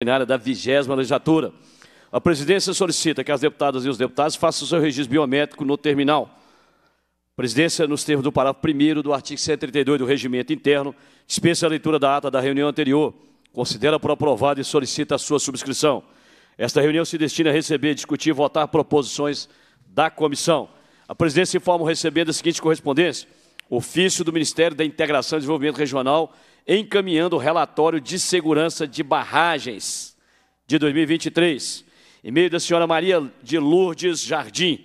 plenária da vigésima legislatura. A presidência solicita que as deputadas e os deputados façam seu registro biométrico no terminal. A presidência, nos termos do parágrafo 1 do artigo 132 do Regimento Interno, dispensa a leitura da ata da reunião anterior, considera por aprovada e solicita a sua subscrição. Esta reunião se destina a receber, discutir e votar proposições da comissão. A presidência informa o recebendo a seguinte correspondência. Ofício do Ministério da Integração e Desenvolvimento Regional encaminhando o relatório de segurança de barragens de 2023. em meio da senhora Maria de Lourdes Jardim,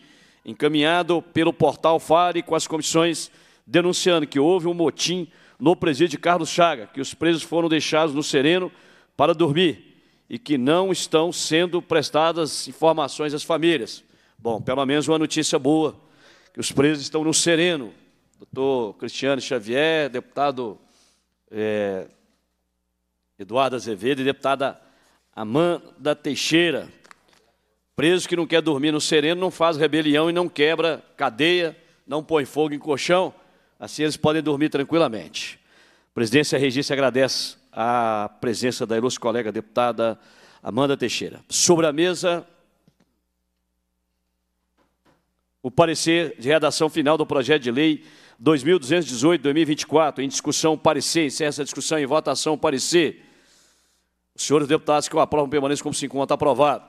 encaminhado pelo portal Fare com as comissões, denunciando que houve um motim no presídio de Carlos Chaga, que os presos foram deixados no sereno para dormir e que não estão sendo prestadas informações às famílias. Bom, pelo menos uma notícia boa, que os presos estão no sereno. Doutor Cristiano Xavier, deputado é, Eduardo Azevedo e deputada Amanda Teixeira. Preso que não quer dormir no sereno não faz rebelião e não quebra cadeia, não põe fogo em colchão, assim eles podem dormir tranquilamente. A presidência regista agradece a presença da ilustre colega deputada Amanda Teixeira. Sobre a mesa, o parecer de redação final do projeto de lei 2218-2024, em discussão, parecer, encerra essa discussão em votação, parecer. Os senhores deputados que o aprovam permaneçam como se encontra aprovado.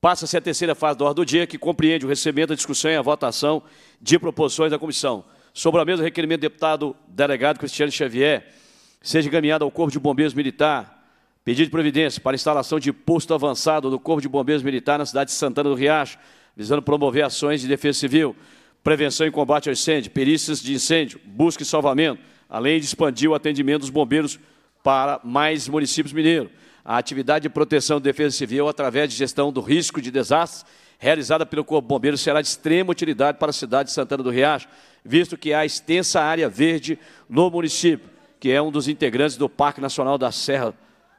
Passa-se a terceira fase da ordem do dia, que compreende o recebimento, a discussão e a votação de proposições da comissão. Sobre a mesa, requerimento do deputado delegado Cristiano Xavier seja encaminhado ao Corpo de Bombeiros Militar, pedido de providência para instalação de posto avançado do Corpo de Bombeiros Militar na cidade de Santana do Riacho, visando promover ações de defesa civil prevenção e combate ao incêndio, perícias de incêndio, busca e salvamento, além de expandir o atendimento dos bombeiros para mais municípios mineiros. A atividade de proteção e defesa civil através de gestão do risco de desastres realizada pelo Corpo Bombeiro será de extrema utilidade para a cidade de Santana do Riacho, visto que há extensa área verde no município, que é um dos integrantes do Parque Nacional da Serra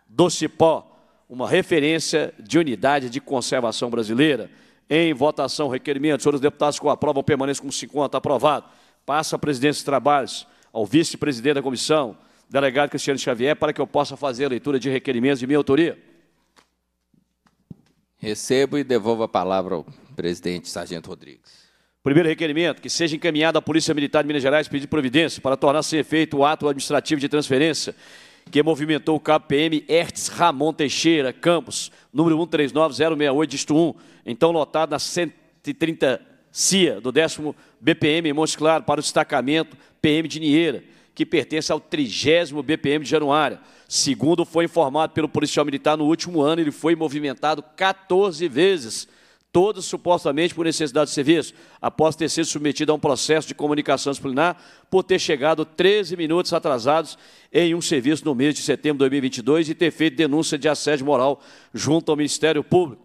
do Cipó, uma referência de unidade de conservação brasileira em votação. Requerimento, senhores deputados que o aprovam, permaneçam como se encontra. Aprovado. Passa a presidência dos trabalhos ao vice-presidente da comissão, delegado Cristiano Xavier, para que eu possa fazer a leitura de requerimentos de minha autoria. Recebo e devolvo a palavra ao presidente Sargento Rodrigues. Primeiro requerimento, que seja encaminhado à Polícia Militar de Minas Gerais pedir providência para tornar sem efeito o ato administrativo de transferência que movimentou o KPM Hertz Ramon Teixeira Campos, número 139068-1, então lotado na 130 CIA, do 10 BPM em Montes Claro, para o destacamento PM de Nieira, que pertence ao 30 BPM de Januária. Segundo foi informado pelo policial militar, no último ano ele foi movimentado 14 vezes todas supostamente por necessidade de serviço, após ter sido submetido a um processo de comunicação disciplinar por ter chegado 13 minutos atrasados em um serviço no mês de setembro de 2022 e ter feito denúncia de assédio moral junto ao Ministério Público.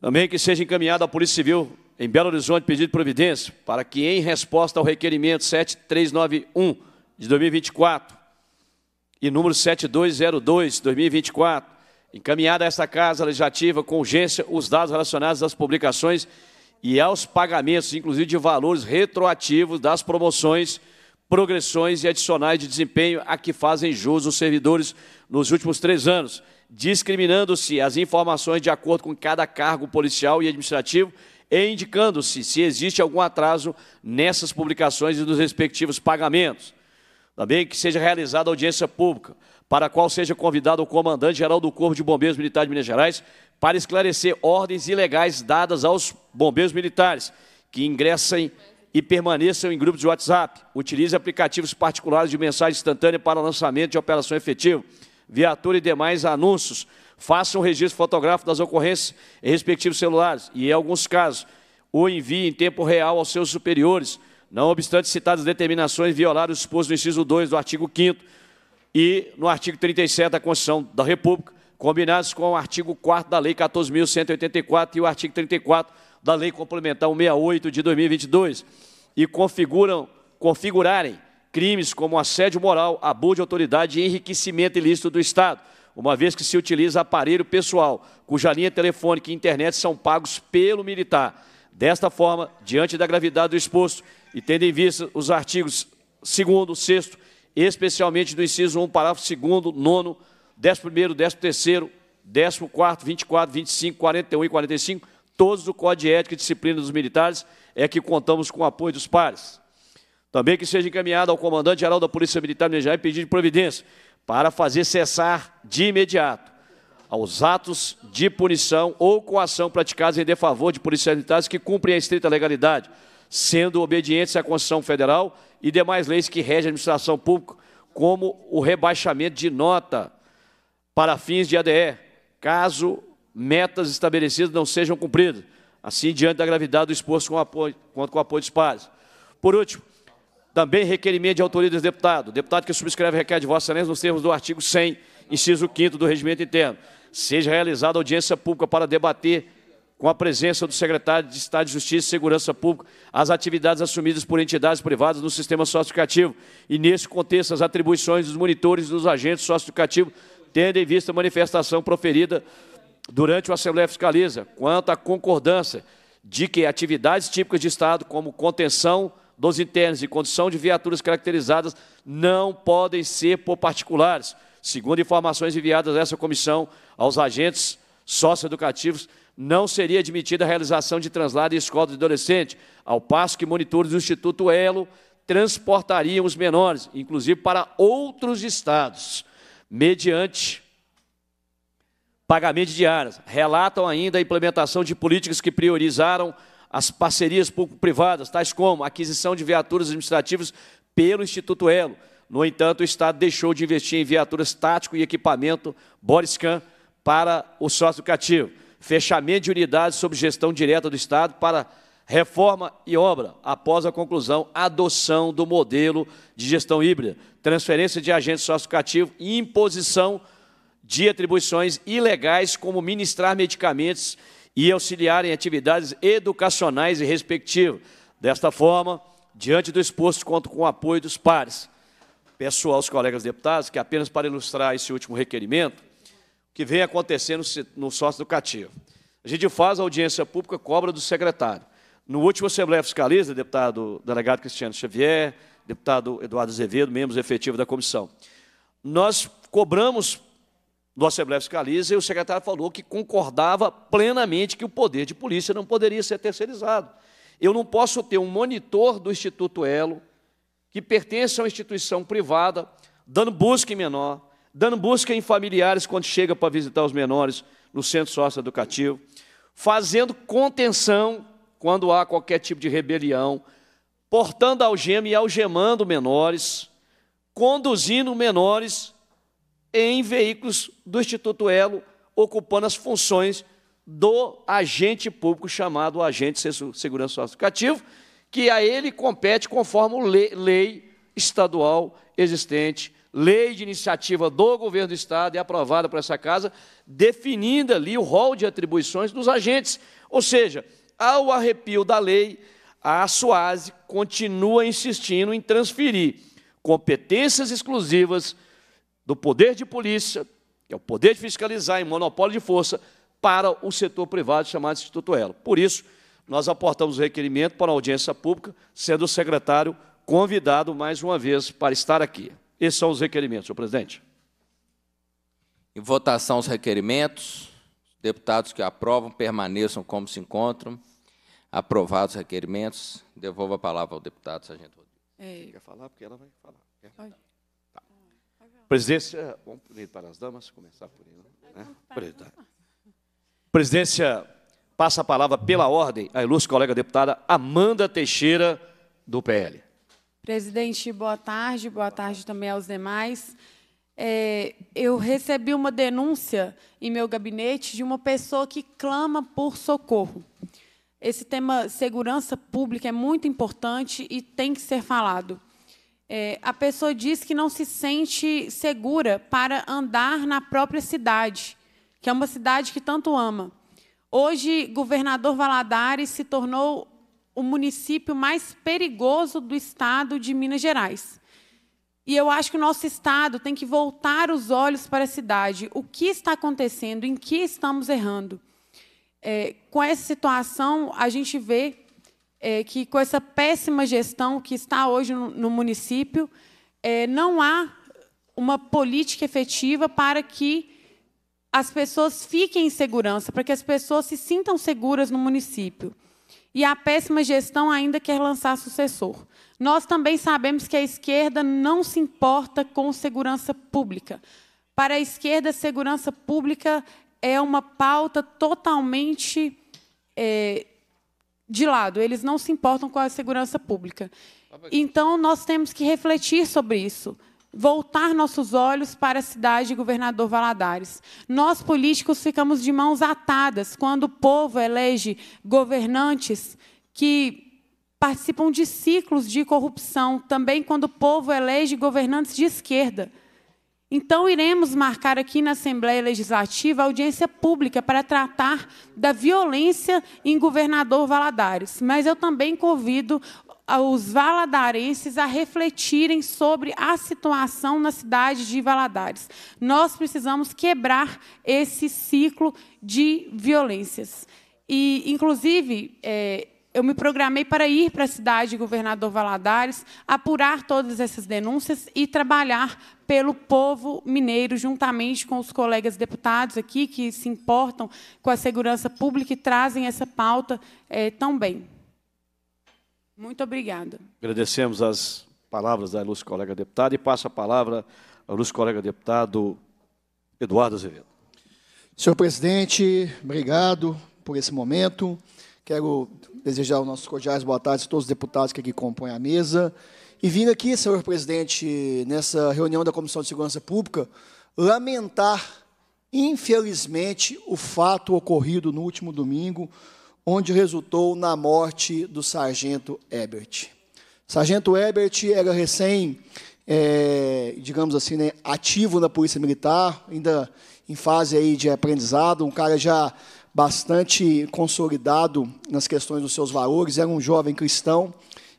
Também que seja encaminhado à Polícia Civil em Belo Horizonte pedido de providência para que, em resposta ao requerimento 7391 de 2024 e número 7202 de 2024, Encaminhada a esta Casa Legislativa com urgência os dados relacionados às publicações e aos pagamentos, inclusive de valores retroativos das promoções, progressões e adicionais de desempenho a que fazem jus os servidores nos últimos três anos, discriminando-se as informações de acordo com cada cargo policial e administrativo e indicando-se se existe algum atraso nessas publicações e nos respectivos pagamentos. Também que seja realizada audiência pública para a qual seja convidado o comandante-geral do Corpo de Bombeiros Militares de Minas Gerais para esclarecer ordens ilegais dadas aos bombeiros militares que ingressem e permaneçam em grupos de WhatsApp, utilize aplicativos particulares de mensagem instantânea para lançamento de operação efetiva, viatura e demais anúncios, faça um registro fotográfico das ocorrências em respectivos celulares e, em alguns casos, o envie em tempo real aos seus superiores, não obstante citadas determinações violar os expostos no inciso 2 do artigo 5 e no artigo 37 da Constituição da República, combinados com o artigo 4 da Lei 14.184 e o artigo 34 da Lei Complementar 168 de 2022, e configuram, configurarem crimes como assédio moral, abuso de autoridade e enriquecimento ilícito do Estado, uma vez que se utiliza aparelho pessoal, cuja linha telefônica e internet são pagos pelo militar. Desta forma, diante da gravidade do exposto e tendo em vista os artigos 2º, 6 especialmente do inciso 1, parágrafo 2 9, 11 13 14 24, 25, 41 e 45, todos do Código de Ética e Disciplina dos Militares, é que contamos com o apoio dos pares. Também que seja encaminhado ao comandante-geral da Polícia Militar de Minas pedido de providência para fazer cessar de imediato aos atos de punição ou coação praticados em defavor de policiais militares que cumprem a estrita legalidade, sendo obedientes à Constituição Federal e demais leis que regem a administração pública, como o rebaixamento de nota para fins de ADE, caso metas estabelecidas não sejam cumpridas, assim diante da gravidade do exposto com apoio, quanto com o apoio dos pares. Por último, também requerimento de autoria do deputado. deputado que subscreve requer de Vossa Excelência nos termos do artigo 100, inciso 5 do Regimento Interno. Seja realizada audiência pública para debater com a presença do secretário de Estado de Justiça e Segurança Pública, as atividades assumidas por entidades privadas no sistema socioeducativo. E, nesse contexto, as atribuições dos monitores e dos agentes socioeducativos, tendo em vista a manifestação proferida durante o Assembleia Fiscaliza, quanto à concordância de que atividades típicas de Estado, como contenção dos internos e condição de viaturas caracterizadas, não podem ser por particulares, segundo informações enviadas a essa comissão aos agentes socioeducativos não seria admitida a realização de translado em escola de adolescente, ao passo que monitores do Instituto Elo transportariam os menores, inclusive para outros estados, mediante pagamento de diárias. Relatam ainda a implementação de políticas que priorizaram as parcerias público-privadas, tais como a aquisição de viaturas administrativas pelo Instituto Elo. No entanto, o Estado deixou de investir em viaturas tático e equipamento Boriscan para o sócio cativo fechamento de unidades sob gestão direta do Estado para reforma e obra, após a conclusão, adoção do modelo de gestão híbrida, transferência de agente socioeducativo e imposição de atribuições ilegais como ministrar medicamentos e auxiliar em atividades educacionais e respectivas. Desta forma, diante do exposto, conto com o apoio dos pares. Peço aos colegas deputados que, apenas para ilustrar esse último requerimento, que vem acontecendo no sócio educativo. A gente faz a audiência pública, cobra do secretário. No último Assembleia Fiscalista, deputado delegado Cristiano Xavier, deputado Eduardo Azevedo, membros efetivos da comissão, nós cobramos do Assembleia Fiscaliza e o secretário falou que concordava plenamente que o poder de polícia não poderia ser terceirizado. Eu não posso ter um monitor do Instituto Elo, que pertence a uma instituição privada, dando busca em menor, dando busca em familiares quando chega para visitar os menores no centro socioeducativo, fazendo contenção quando há qualquer tipo de rebelião, portando algema e algemando menores, conduzindo menores em veículos do Instituto Elo, ocupando as funções do agente público chamado agente de segurança socioeducativo, que a ele compete conforme lei estadual existente lei de iniciativa do governo do Estado e é aprovada por essa casa, definindo ali o rol de atribuições dos agentes. Ou seja, ao arrepio da lei, a SUASE continua insistindo em transferir competências exclusivas do poder de polícia, que é o poder de fiscalizar em monopólio de força, para o setor privado chamado Instituto Elo. Por isso, nós aportamos o requerimento para a audiência pública, sendo o secretário convidado mais uma vez para estar aqui. Esses são os requerimentos, senhor presidente. Em votação os requerimentos. Deputados que aprovam permaneçam como se encontram. Aprovados os requerimentos. Devolvo a palavra ao deputado Sargento Rodrigues. É. quer falar? Porque ela vai falar. Tá. Presidência, é, vamos para as damas, começar por ele. Né? Tá. Presidência, passa a palavra pela ordem à ilustre colega deputada Amanda Teixeira, do PL. Presidente, boa tarde. Boa tarde também aos demais. É, eu recebi uma denúncia em meu gabinete de uma pessoa que clama por socorro. Esse tema segurança pública é muito importante e tem que ser falado. É, a pessoa diz que não se sente segura para andar na própria cidade, que é uma cidade que tanto ama. Hoje, governador Valadares se tornou o município mais perigoso do estado de Minas Gerais. E eu acho que o nosso estado tem que voltar os olhos para a cidade. O que está acontecendo? Em que estamos errando? É, com essa situação, a gente vê é, que com essa péssima gestão que está hoje no, no município, é, não há uma política efetiva para que as pessoas fiquem em segurança, para que as pessoas se sintam seguras no município. E a péssima gestão ainda quer lançar sucessor. Nós também sabemos que a esquerda não se importa com segurança pública. Para a esquerda, segurança pública é uma pauta totalmente é, de lado. Eles não se importam com a segurança pública. Então, nós temos que refletir sobre isso voltar nossos olhos para a cidade de Governador Valadares. Nós políticos ficamos de mãos atadas quando o povo elege governantes que participam de ciclos de corrupção, também quando o povo elege governantes de esquerda. Então, iremos marcar aqui na Assembleia Legislativa audiência pública para tratar da violência em Governador Valadares. Mas eu também convido os valadarenses a refletirem sobre a situação na cidade de Valadares. Nós precisamos quebrar esse ciclo de violências. E, inclusive, é, eu me programei para ir para a cidade de Governador Valadares, apurar todas essas denúncias e trabalhar pelo povo mineiro, juntamente com os colegas deputados aqui que se importam com a segurança pública e trazem essa pauta é, tão bem. Muito obrigada. Agradecemos as palavras da ilustre colega deputada e passo a palavra ao ilustre colega deputado Eduardo Azevedo. Senhor presidente, obrigado por esse momento. Quero desejar os nossos cordiais boa tarde a todos os deputados que aqui compõem a mesa. E vindo aqui, senhor presidente, nessa reunião da Comissão de Segurança Pública, lamentar, infelizmente, o fato ocorrido no último domingo onde resultou na morte do sargento Ebert. Sargento Ebert era recém, é, digamos assim, né, ativo na Polícia Militar, ainda em fase aí de aprendizado, um cara já bastante consolidado nas questões dos seus valores, era um jovem cristão,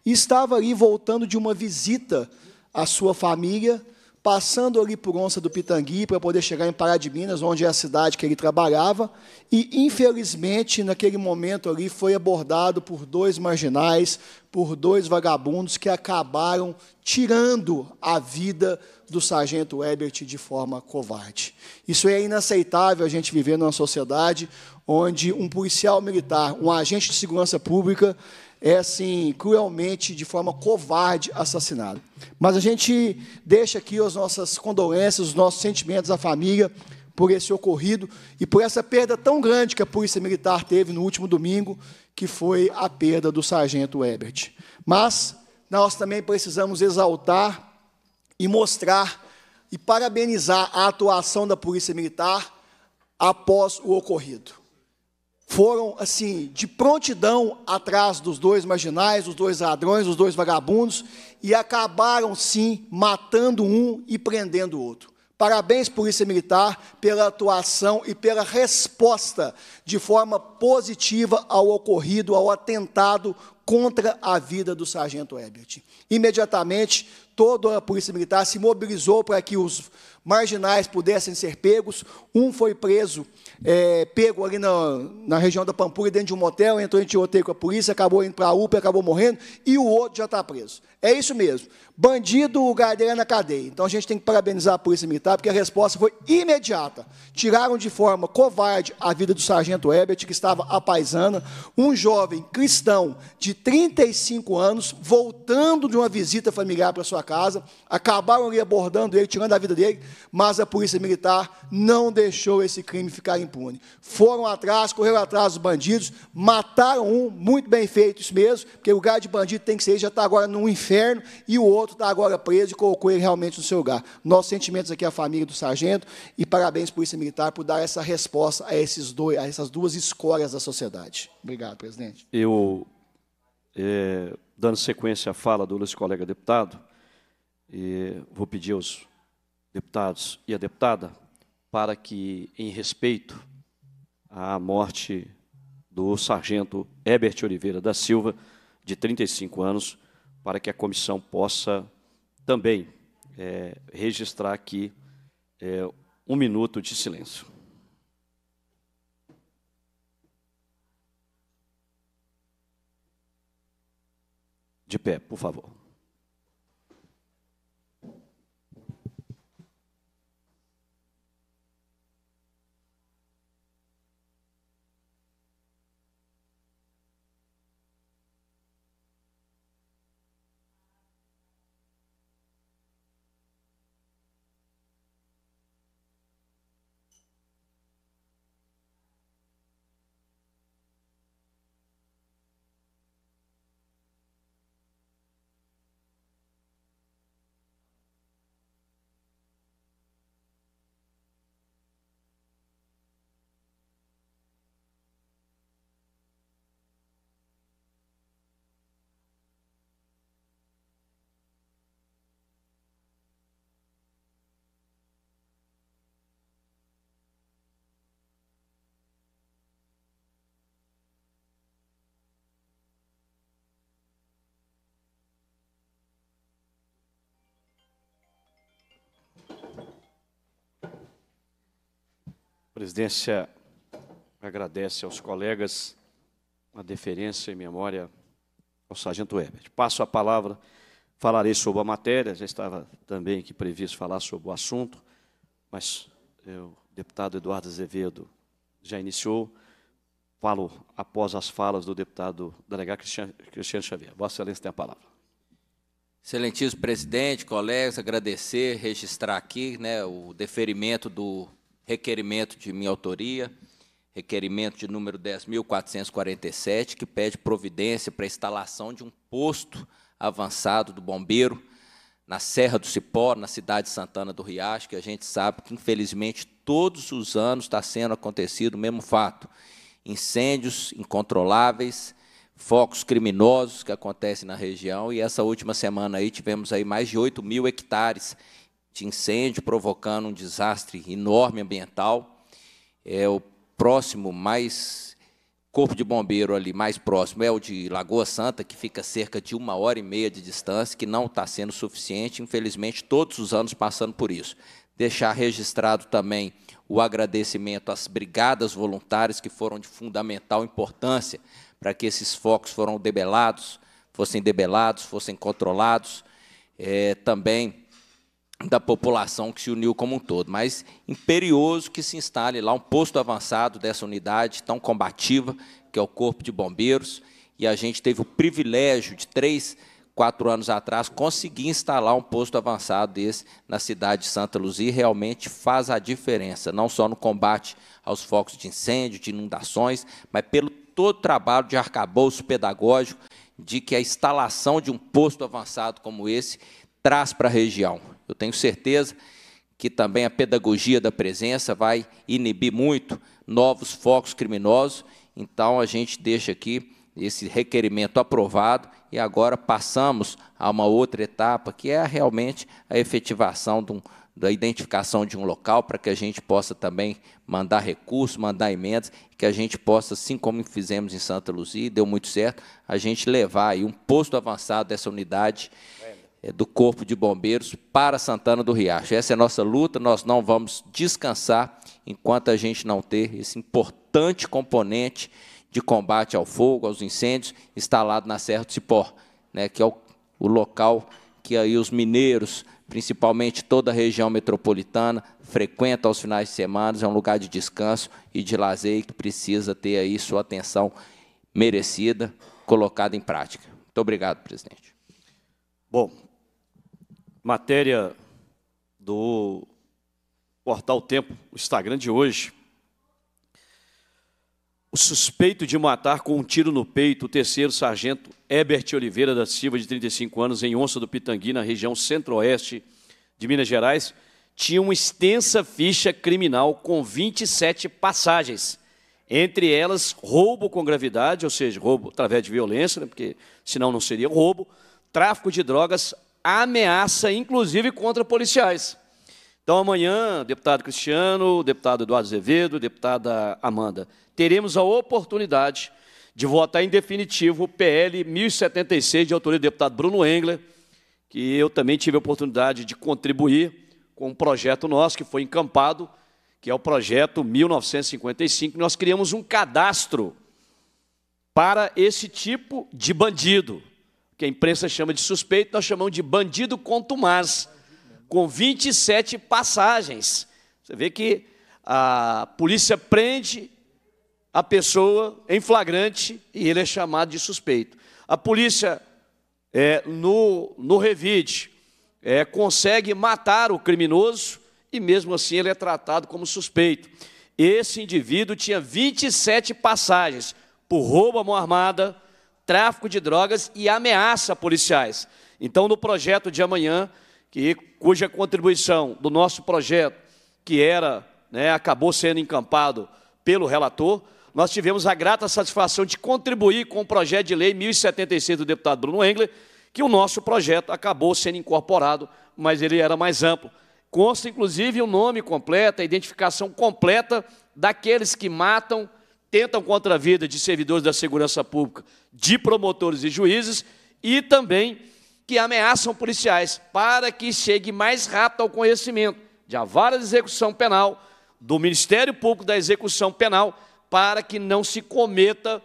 e estava ali voltando de uma visita à sua família, passando ali por Onça do Pitangui para poder chegar em Pará de Minas, onde é a cidade que ele trabalhava, e infelizmente naquele momento ali foi abordado por dois marginais, por dois vagabundos que acabaram tirando a vida do sargento Ebert de forma covarde. Isso é inaceitável a gente viver numa sociedade onde um policial militar, um agente de segurança pública, é assim, cruelmente, de forma covarde, assassinado. Mas a gente deixa aqui as nossas condolências, os nossos sentimentos à família por esse ocorrido e por essa perda tão grande que a Polícia Militar teve no último domingo, que foi a perda do sargento Ebert. Mas nós também precisamos exaltar e mostrar e parabenizar a atuação da Polícia Militar após o ocorrido foram, assim, de prontidão atrás dos dois marginais, os dois ladrões, os dois vagabundos, e acabaram, sim, matando um e prendendo o outro. Parabéns, Polícia Militar, pela atuação e pela resposta de forma positiva ao ocorrido, ao atentado contra a vida do sargento Ebert. Imediatamente, toda a Polícia Militar se mobilizou para que os marginais pudessem ser pegos. Um foi preso, é, pego ali na, na região da Pampulha, dentro de um motel, entrou em tiroteio com a polícia, acabou indo para a UPA, acabou morrendo, e o outro já está preso. É isso mesmo. Bandido, o lugar é na cadeia. Então, a gente tem que parabenizar a Polícia Militar, porque a resposta foi imediata. Tiraram de forma covarde a vida do sargento Ebert, que estava à paisana, um jovem cristão de 35 anos, voltando de uma visita familiar para sua casa, acabaram ali abordando ele, tirando a vida dele, mas a polícia militar não deixou esse crime ficar impune. Foram atrás, correram atrás dos bandidos, mataram um, muito bem feito isso mesmo, porque o lugar de bandido tem que ser, já está agora no inferno, e o outro está agora preso e colocou ele realmente no seu lugar. Nossos sentimentos aqui à família do sargento, e parabéns, Polícia Militar, por dar essa resposta a, esses dois, a essas duas escórias da sociedade. Obrigado, presidente. Eu é, dando sequência à fala do nosso colega deputado, e vou pedir aos deputados e à deputada para que, em respeito à morte do sargento Herbert Oliveira da Silva, de 35 anos, para que a comissão possa também é, registrar aqui é, um minuto de silêncio. De pé, por favor. presidência agradece aos colegas a deferência e memória ao sargento Herbert. Passo a palavra, falarei sobre a matéria, já estava também aqui previsto falar sobre o assunto, mas eu, é, o deputado Eduardo Azevedo já iniciou, falo após as falas do deputado delegado Cristiano, Cristiano Xavier. Vossa Excelência tem a palavra. Excelentíssimo presidente, colegas, agradecer, registrar aqui né, o deferimento do requerimento de minha autoria, requerimento de número 10.447, que pede providência para a instalação de um posto avançado do bombeiro na Serra do Cipó, na cidade de Santana do Riacho, que a gente sabe que, infelizmente, todos os anos está sendo acontecido o mesmo fato. Incêndios incontroláveis, focos criminosos que acontecem na região, e essa última semana aí tivemos aí mais de 8 mil hectares de incêndio, provocando um desastre enorme ambiental. É o próximo mais corpo de bombeiro ali mais próximo é o de Lagoa Santa, que fica cerca de uma hora e meia de distância, que não está sendo suficiente, infelizmente, todos os anos passando por isso. Deixar registrado também o agradecimento às brigadas voluntárias, que foram de fundamental importância para que esses focos foram debelados, fossem debelados, fossem controlados. É, também da população que se uniu como um todo, mas imperioso que se instale lá um posto avançado dessa unidade tão combativa, que é o Corpo de Bombeiros, e a gente teve o privilégio de três, quatro anos atrás, conseguir instalar um posto avançado desse na cidade de Santa Luzia, e realmente faz a diferença, não só no combate aos focos de incêndio, de inundações, mas pelo todo o trabalho de arcabouço pedagógico de que a instalação de um posto avançado como esse traz para a região. Eu tenho certeza que também a pedagogia da presença vai inibir muito novos focos criminosos. Então, a gente deixa aqui esse requerimento aprovado e agora passamos a uma outra etapa, que é realmente a efetivação um, da identificação de um local para que a gente possa também mandar recursos, mandar emendas, que a gente possa, assim como fizemos em Santa Luzia, deu muito certo, a gente levar aí um posto avançado dessa unidade é, do Corpo de Bombeiros para Santana do Riacho. Essa é a nossa luta, nós não vamos descansar enquanto a gente não ter esse importante componente de combate ao fogo, aos incêndios, instalado na Serra do Cipó, né, que é o, o local que aí os mineiros, principalmente toda a região metropolitana, frequentam aos finais de semana, é um lugar de descanso e de lazer que precisa ter aí sua atenção merecida, colocada em prática. Muito obrigado, presidente. Bom, matéria do portal Tempo, o Instagram de hoje. O suspeito de matar com um tiro no peito o terceiro sargento Ebert Oliveira da Silva, de 35 anos, em Onça do Pitangui, na região centro-oeste de Minas Gerais, tinha uma extensa ficha criminal com 27 passagens. Entre elas, roubo com gravidade, ou seja, roubo através de violência, né, porque senão não seria roubo, tráfico de drogas, ameaça, inclusive contra policiais. Então, amanhã, deputado Cristiano, deputado Eduardo Azevedo, deputada Amanda, teremos a oportunidade de votar em definitivo o PL 1076, de autoria do deputado Bruno Engler, que eu também tive a oportunidade de contribuir com um projeto nosso que foi encampado, que é o projeto 1955. Nós criamos um cadastro para esse tipo de bandido que a imprensa chama de suspeito, nós chamamos de bandido contumaz, com 27 passagens. Você vê que a polícia prende a pessoa em flagrante e ele é chamado de suspeito. A polícia, é, no, no revide, é, consegue matar o criminoso e mesmo assim ele é tratado como suspeito. Esse indivíduo tinha 27 passagens por roubo à mão armada, tráfico de drogas e ameaça policiais. Então, no projeto de amanhã, que, cuja contribuição do nosso projeto, que era, né, acabou sendo encampado pelo relator, nós tivemos a grata satisfação de contribuir com o projeto de lei 1076 do deputado Bruno Engler, que o nosso projeto acabou sendo incorporado, mas ele era mais amplo. Consta, inclusive, o nome completo, a identificação completa daqueles que matam, tentam contra a vida de servidores da segurança pública, de promotores e juízes e também que ameaçam policiais para que chegue mais rápido ao conhecimento de a vara de execução penal, do Ministério Público da Execução Penal, para que não se cometa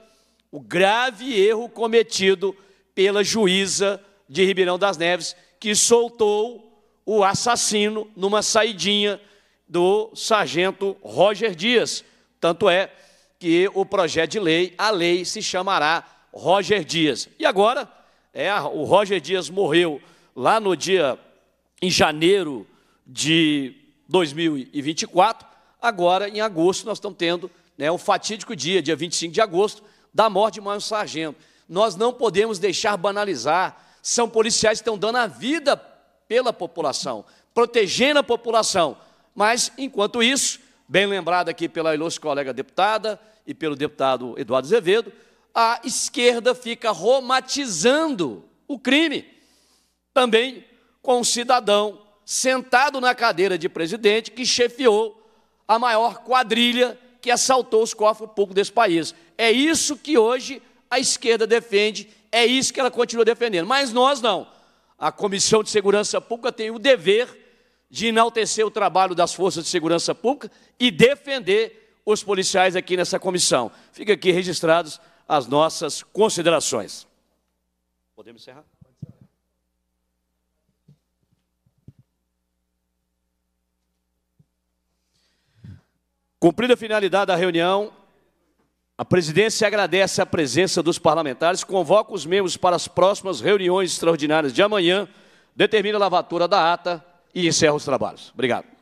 o grave erro cometido pela juíza de Ribeirão das Neves, que soltou o assassino numa saidinha do sargento Roger Dias. Tanto é que o projeto de lei, a lei se chamará Roger Dias. E agora, é, o Roger Dias morreu lá no dia em janeiro de 2024. Agora, em agosto, nós estamos tendo né, o fatídico dia, dia 25 de agosto, da morte de Mário Sargento. Nós não podemos deixar banalizar. São policiais que estão dando a vida pela população, protegendo a população. Mas, enquanto isso, bem lembrado aqui pela ilustre colega deputada e pelo deputado Eduardo Azevedo, a esquerda fica romatizando o crime. Também com um cidadão sentado na cadeira de presidente que chefiou a maior quadrilha que assaltou os cofres públicos desse país. É isso que hoje a esquerda defende, é isso que ela continua defendendo. Mas nós não. A Comissão de Segurança Pública tem o dever de enaltecer o trabalho das forças de segurança pública e defender os policiais aqui nessa comissão. Fica aqui registrados as nossas considerações. Podemos encerrar? Cumprida a finalidade da reunião, a presidência agradece a presença dos parlamentares, convoca os membros para as próximas reuniões extraordinárias de amanhã, determina a lavatura da ata e encerro os trabalhos. Obrigado.